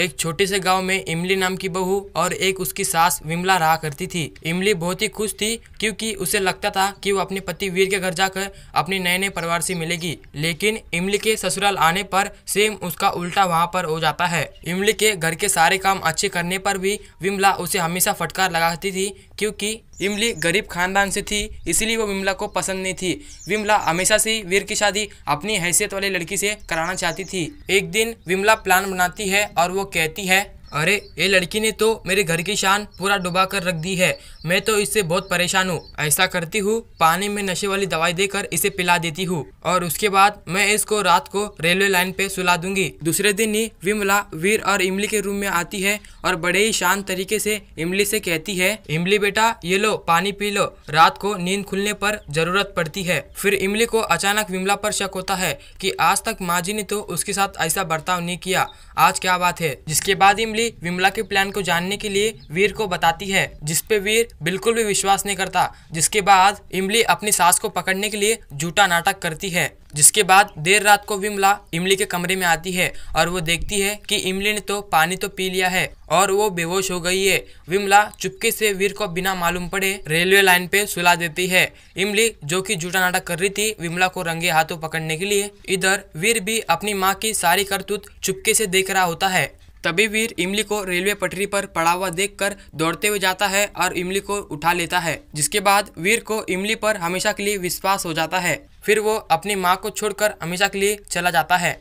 एक छोटे से गांव में इमली नाम की बहू और एक उसकी सास विमला रहा करती थी इमली बहुत ही खुश थी क्योंकि उसे लगता था कि वो अपने पति वीर के घर जाकर अपने नए नए परिवार से मिलेगी लेकिन इमली के ससुराल आने पर सेम उसका उल्टा वहाँ पर हो जाता है इमली के घर के सारे काम अच्छे करने पर भी विमला उसे हमेशा फटकार लगाती थी क्योंकि इमली गरीब खानदान से थी इसलिए वो विमला को पसंद नहीं थी विमला हमेशा से वीर की शादी अपनी हैसियत वाली लड़की से कराना चाहती थी एक दिन विमला प्लान बनाती है और वो कहती है अरे ये लड़की ने तो मेरे घर की शान पूरा डुबा कर रख दी है मैं तो इससे बहुत परेशान हूँ ऐसा करती हूँ पानी में नशे वाली दवाई देकर इसे पिला देती हूँ और उसके बाद मैं इसको रात को रेलवे लाइन पे सुला दूंगी दूसरे दिन ही विमला वीर और इमली के रूम में आती है और बड़े ही शांत तरीके से इमली से कहती है इमली बेटा ये लो पानी पी लो रात को नींद खुलने पर जरूरत पड़ती है फिर इमली को अचानक विमला पर शक होता है की आज तक माँ जी ने तो उसके साथ ऐसा बर्ताव नहीं किया आज क्या बात है जिसके बाद इमली फैमिली विमला के प्लान को जानने के लिए वीर को बताती है जिसपे वीर बिल्कुल भी विश्वास नहीं करता जिसके बाद इमली अपनी सास को पकड़ने के लिए झूठा नाटक करती है जिसके बाद देर रात को विमला इमली के कमरे में आती है और वो देखती है कि इमली ने तो पानी तो पी लिया है और वो बेहोश हो गई है विमला चुपके से वीर को बिना मालूम पड़े रेलवे लाइन पे सुला देती है इमली जो कि झूठा नाटक कर रही थी विमला को रंगे हाथों पकड़ने के लिए इधर वीर भी अपनी माँ की सारी करतूत चुपके से देख रहा होता है तभी वीर इमली को रेलवे पटरी पर पड़ा हुआ देखकर दौड़ते हुए जाता है और इमली को उठा लेता है जिसके बाद वीर को इमली पर हमेशा के लिए विश्वास हो जाता है फिर वो अपनी माँ को छोड़कर हमेशा के लिए चला जाता है